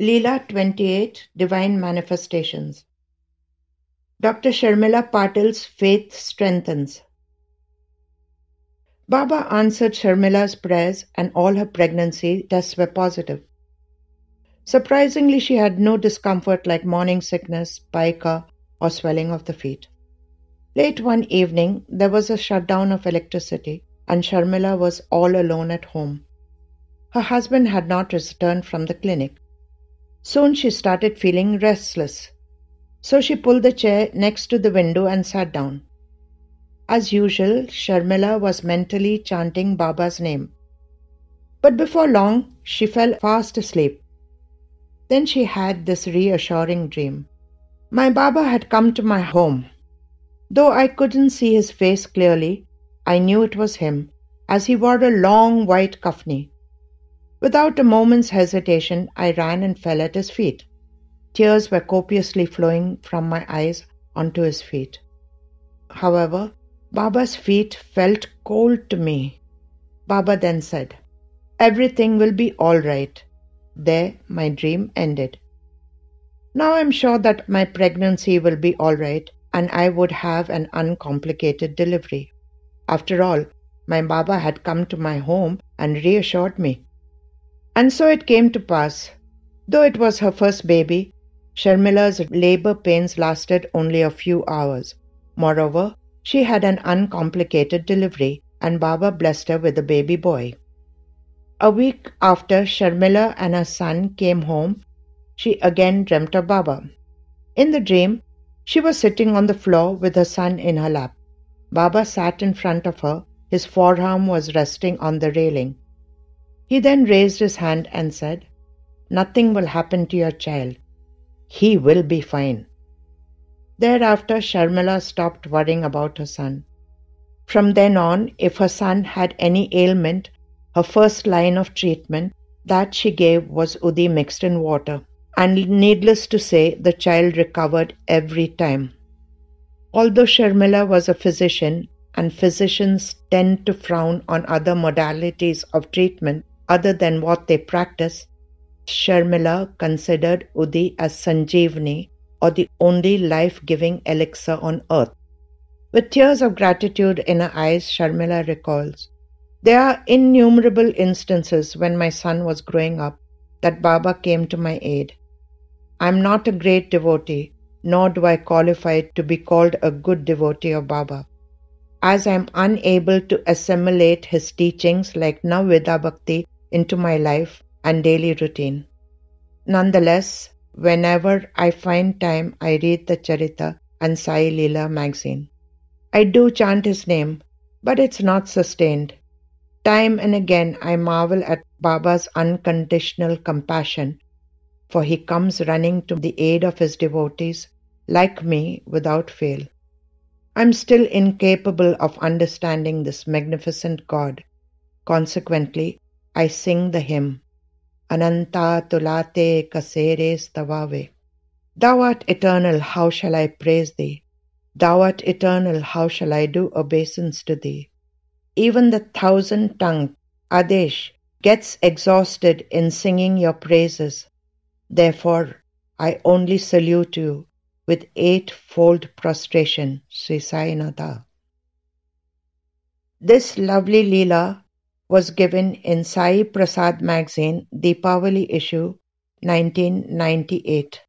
Leela twenty-eight Divine Manifestations. Dr. Sharmila Patil's faith strengthens. Baba answered Sharmila's prayers and all her pregnancy tests were positive. Surprisingly, she had no discomfort like morning sickness, pica, or swelling of the feet. Late one evening, there was a shutdown of electricity, and Sharmila was all alone at home. Her husband had not returned from the clinic. Soon she started feeling restless, so she pulled the chair next to the window and sat down. As usual, Sharmila was mentally chanting Baba's name. But before long, she fell fast asleep. Then she had this reassuring dream. My Baba had come to my home. Though I couldn't see his face clearly, I knew it was him, as he wore a long white kafni. Without a moment's hesitation, I ran and fell at his feet. Tears were copiously flowing from my eyes onto his feet. However, Baba's feet felt cold to me. Baba then said, Everything will be all right. There, my dream ended. Now I'm sure that my pregnancy will be all right and I would have an uncomplicated delivery. After all, my Baba had come to my home and reassured me and so it came to pass. Though it was her first baby, Sharmila's labor pains lasted only a few hours. Moreover, she had an uncomplicated delivery, and Baba blessed her with a baby boy. A week after Sharmila and her son came home, she again dreamt of Baba. In the dream, she was sitting on the floor with her son in her lap. Baba sat in front of her, his forearm was resting on the railing. He then raised his hand and said, Nothing will happen to your child. He will be fine. Thereafter, Sharmila stopped worrying about her son. From then on, if her son had any ailment, her first line of treatment that she gave was Udi mixed in water. And needless to say, the child recovered every time. Although Sharmila was a physician, and physicians tend to frown on other modalities of treatment, other than what they practice, Sharmila considered Udi as Sanjeevani or the only life giving elixir on earth. With tears of gratitude in her eyes, Sharmila recalls There are innumerable instances when my son was growing up that Baba came to my aid. I am not a great devotee, nor do I qualify to be called a good devotee of Baba, as I am unable to assimilate his teachings like Navveda Bhakti into my life and daily routine. Nonetheless, whenever I find time, I read the Charita and Sai Leela magazine. I do chant his name, but it's not sustained. Time and again, I marvel at Baba's unconditional compassion, for he comes running to the aid of his devotees, like me, without fail. I'm still incapable of understanding this magnificent God. Consequently, I sing the hymn Ananta Tulate Kaseres Stavave. Thou art eternal, how shall I praise thee? Thou art eternal, how shall I do obeisance to thee? Even the thousand tongued Adesh gets exhausted in singing your praises. Therefore, I only salute you with eightfold prostration, Sri Sainatha. This lovely Leela was given in Sai Prasad magazine, Deepawali issue, nineteen ninety-eight.